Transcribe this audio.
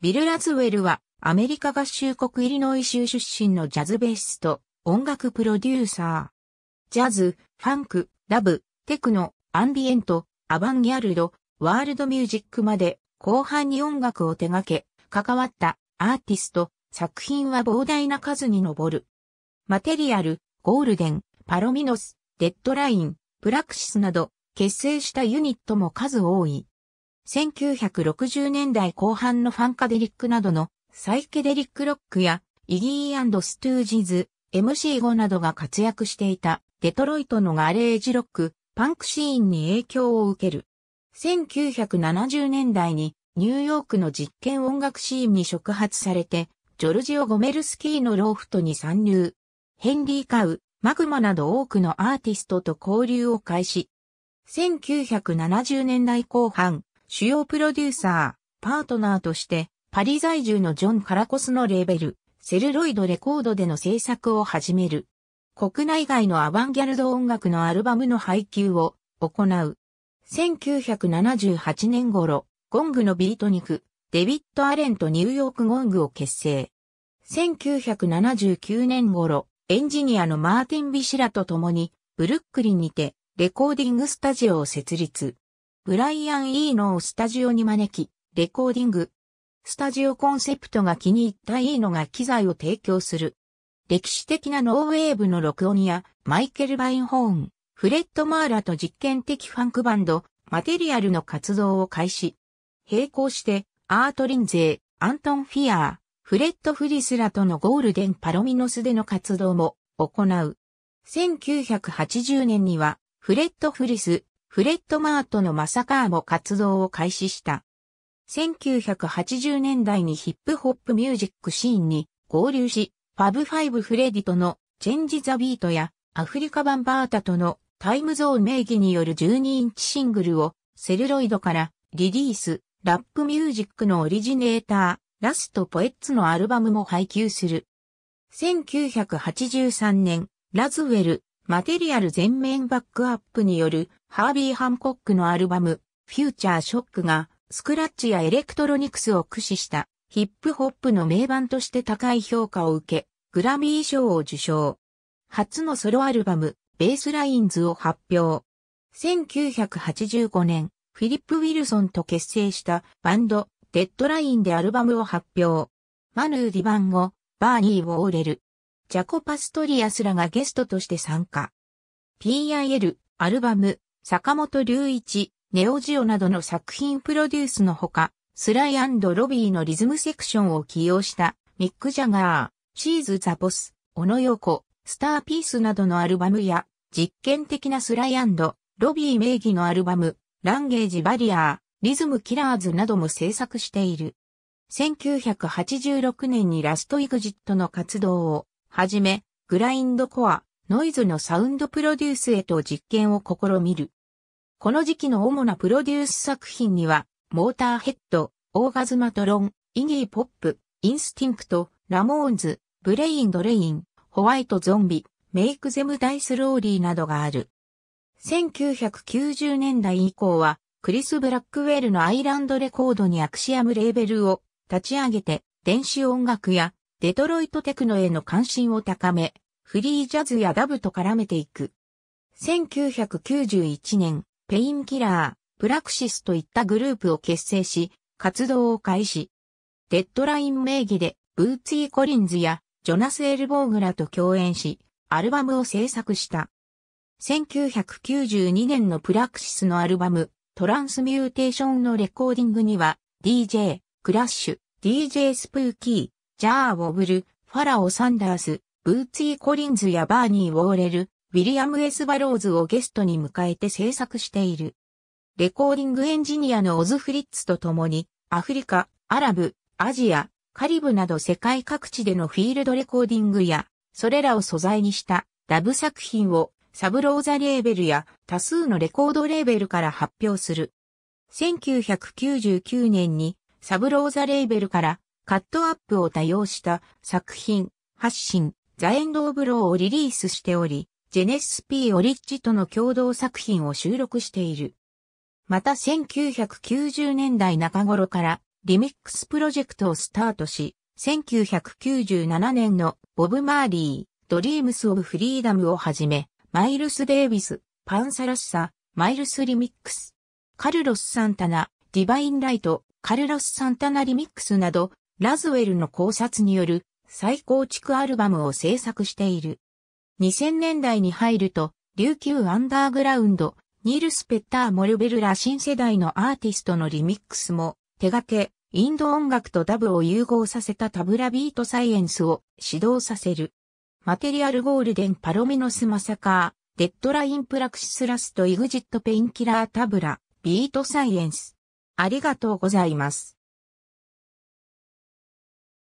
ビル・ラズウェルはアメリカ合衆国イリノイ州出身のジャズベーシスト、音楽プロデューサー。ジャズ、ファンク、ラブ、テクノ、アンビエント、アバンギャルド、ワールドミュージックまで後半に音楽を手掛け、関わったアーティスト、作品は膨大な数に上る。マテリアル、ゴールデン、パロミノス、デッドライン、プラクシスなど結成したユニットも数多い。1960年代後半のファンカデリックなどのサイケデリックロックやイギーストゥージズ、MC5 などが活躍していたデトロイトのガレージロック、パンクシーンに影響を受ける。1970年代にニューヨークの実験音楽シーンに触発されて、ジョルジオ・ゴメルスキーのローフトに参入。ヘンリー・カウ、マグマなど多くのアーティストと交流を開始。1970年代後半、主要プロデューサー、パートナーとして、パリ在住のジョン・カラコスのレーベル、セルロイドレコードでの制作を始める。国内外のアバンギャルド音楽のアルバムの配給を行う。1978年頃、ゴングのビートニク、デビッド・アレンとニューヨークゴングを結成。1979年頃、エンジニアのマーティン・ビシラと共に、ブルックリンにて、レコーディングスタジオを設立。ブライアン・イーノをスタジオに招き、レコーディング。スタジオコンセプトが気に入ったイーノが機材を提供する。歴史的なノーウェーブの録音や、マイケル・バインホーン、フレッド・マーラと実験的ファンクバンド、マテリアルの活動を開始。並行して、アート・リンゼー、アントン・フィアー、フレッド・フリスらとのゴールデン・パロミノスでの活動も行う。1980年には、フレッド・フリス、フレッド・マートのマサカーも活動を開始した。1980年代にヒップホップミュージックシーンに合流し、ファブファイブ・フレディとのチェンジ・ザ・ビートやアフリカ版バータとのタイムゾーン名義による12インチシングルをセルロイドからリリース、ラップミュージックのオリジネーター、ラスト・ポエッツのアルバムも配給する。1983年、ラズウェル、マテリアル全面バックアップによるハービー・ハンコックのアルバム、フューチャー・ショックが、スクラッチやエレクトロニクスを駆使したヒップホップの名盤として高い評価を受け、グラミー賞を受賞。初のソロアルバム、ベースラインズを発表。1985年、フィリップ・ウィルソンと結成したバンド、デッドラインでアルバムを発表。マヌー・ディバンゴ、バーニー・ウォーレル、ジャコ・パストリアスらがゲストとして参加。PIL、アルバム、坂本隆一、ネオジオなどの作品プロデュースのほか、スライロビーのリズムセクションを起用したミック・ジャガー、チーズ・ザ・ボス、オノヨコ、スター・ピースなどのアルバムや、実験的なスライロビー名義のアルバム、ランゲージ・バリアー、リズム・キラーズなども制作している。1986年にラスト・イグジットの活動をはじめ、グラインドコア、ノイズのサウンドプロデュースへと実験を試みる。この時期の主なプロデュース作品には、モーターヘッド、オーガズマトロン、イギーポップ、インスティンクト、ラモーンズ、ブレインドレイン、ホワイトゾンビ、メイクゼムダイスローリーなどがある。1990年代以降は、クリス・ブラックウェルのアイランドレコードにアクシアムレーベルを立ち上げて、電子音楽やデトロイトテクノへの関心を高め、フリージャズやダブと絡めていく。1991年、ペインキラー、プラクシスといったグループを結成し、活動を開始。デッドライン名義で、ブーツィ・コリンズやジョナス・エルボーグらと共演し、アルバムを制作した。1992年のプラクシスのアルバム、トランスミューテーションのレコーディングには、DJ、クラッシュ、DJ スプーキー、ジャー・ウォブル、ファラオ・サンダース、ブーツィー・コリンズやバーニー・ウォーレル、ウィリアム・エス・バローズをゲストに迎えて制作している。レコーディングエンジニアのオズ・フリッツと共に、アフリカ、アラブ、アジア、カリブなど世界各地でのフィールドレコーディングや、それらを素材にしたラブ作品をサブローザレーベルや多数のレコードレーベルから発表する。1999年にサブローザレーベルからカットアップを多用した作品、発信、ザ・エンド・オブ・ローをリリースしており、ジェネス・ピー・オリッジとの共同作品を収録している。また1990年代中頃からリミックスプロジェクトをスタートし、1997年のボブ・マーリー、ドリームス・オブ・フリーダムをはじめ、マイルス・デイビス、パンサラッサ、マイルス・リミックス、カルロス・サンタナ、ディバイン・ライト、カルロス・サンタナ・リミックスなど、ラズウェルの考察による再構築アルバムを制作している。2000年代に入ると、琉球アンダーグラウンド、ニール・スペッター・モルベルら新世代のアーティストのリミックスも手掛け、インド音楽とダブを融合させたタブラビートサイエンスを指導させる。マテリアルゴールデンパロメノスマサカー、デッドラインプラクシスラストイグジットペインキラータブラ、ビートサイエンス。ありがとうございます。